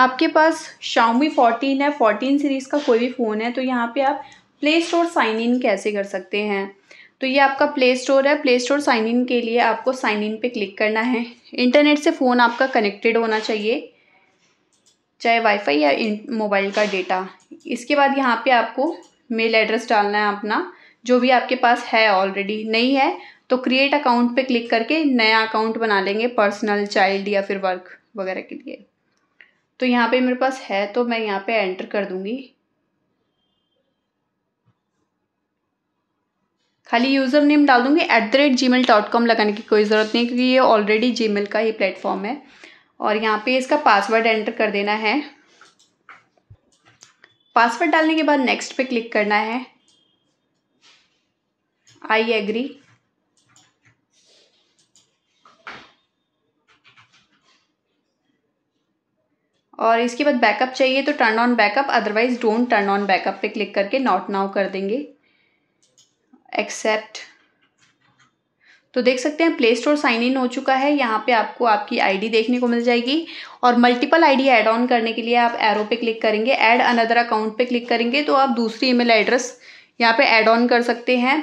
आपके पास Xiaomi 14 है 14 series का कोई भी फ़ोन है तो यहाँ पे आप प्ले स्टोर साइन इन कैसे कर सकते हैं तो ये आपका प्ले स्टोर है प्ले स्टोर साइन इन के लिए आपको साइन इन पे क्लिक करना है इंटरनेट से फ़ोन आपका कनेक्टेड होना चाहिए चाहे वाईफाई या मोबाइल का डेटा इसके बाद यहाँ पे आपको मेल एड्रेस डालना है अपना जो भी आपके पास है ऑलरेडी नहीं है तो क्रिएट अकाउंट पे क्लिक करके नया अकाउंट बना लेंगे पर्सनल चाइल्ड या फिर वर्क वगैरह के लिए तो यहाँ पे मेरे पास है तो मैं यहाँ पे एंटर कर दूंगी खाली यूज़र नेम डाल दूँगी at the rate Gmail dot com लगाने की कोई ज़रूरत नहीं क्योंकि ये ऑलरेडी जी मेल का ही प्लेटफॉर्म है और यहाँ पे इसका पासवर्ड एंटर कर देना है पासवर्ड डालने के बाद नेक्स्ट पे क्लिक करना है आई एग्री और इसके बाद बैकअप चाहिए तो turn on backup otherwise don't turn on backup पे क्लिक करके नॉट नाउ कर देंगे एक्सेप्ट तो देख सकते हैं प्ले स्टोर साइन इन हो चुका है यहाँ पे आपको आपकी आईडी देखने को मिल जाएगी और मल्टीपल आईडी ऐड ऑन करने के लिए आप एरो पे क्लिक करेंगे ऐड अनदर अकाउंट पे क्लिक करेंगे तो आप दूसरी ईमेल एड्रेस यहाँ पे ऐड ऑन कर सकते हैं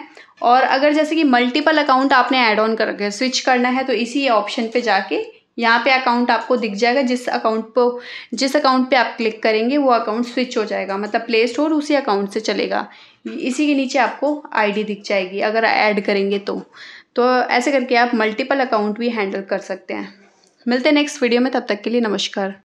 और अगर जैसे कि मल्टीपल अकाउंट आपने ऐड ऑन करके स्विच करना है तो इसी ऑप्शन पर जाके यहाँ पे अकाउंट आपको दिख जाएगा जिस अकाउंट पर जिस अकाउंट पे आप क्लिक करेंगे वो अकाउंट स्विच हो जाएगा मतलब प्ले स्टोर उसी अकाउंट से चलेगा इसी के नीचे आपको आईडी दिख जाएगी अगर ऐड करेंगे तो तो ऐसे करके आप मल्टीपल अकाउंट भी हैंडल कर सकते हैं मिलते हैं नेक्स्ट वीडियो में तब तक के लिए नमस्कार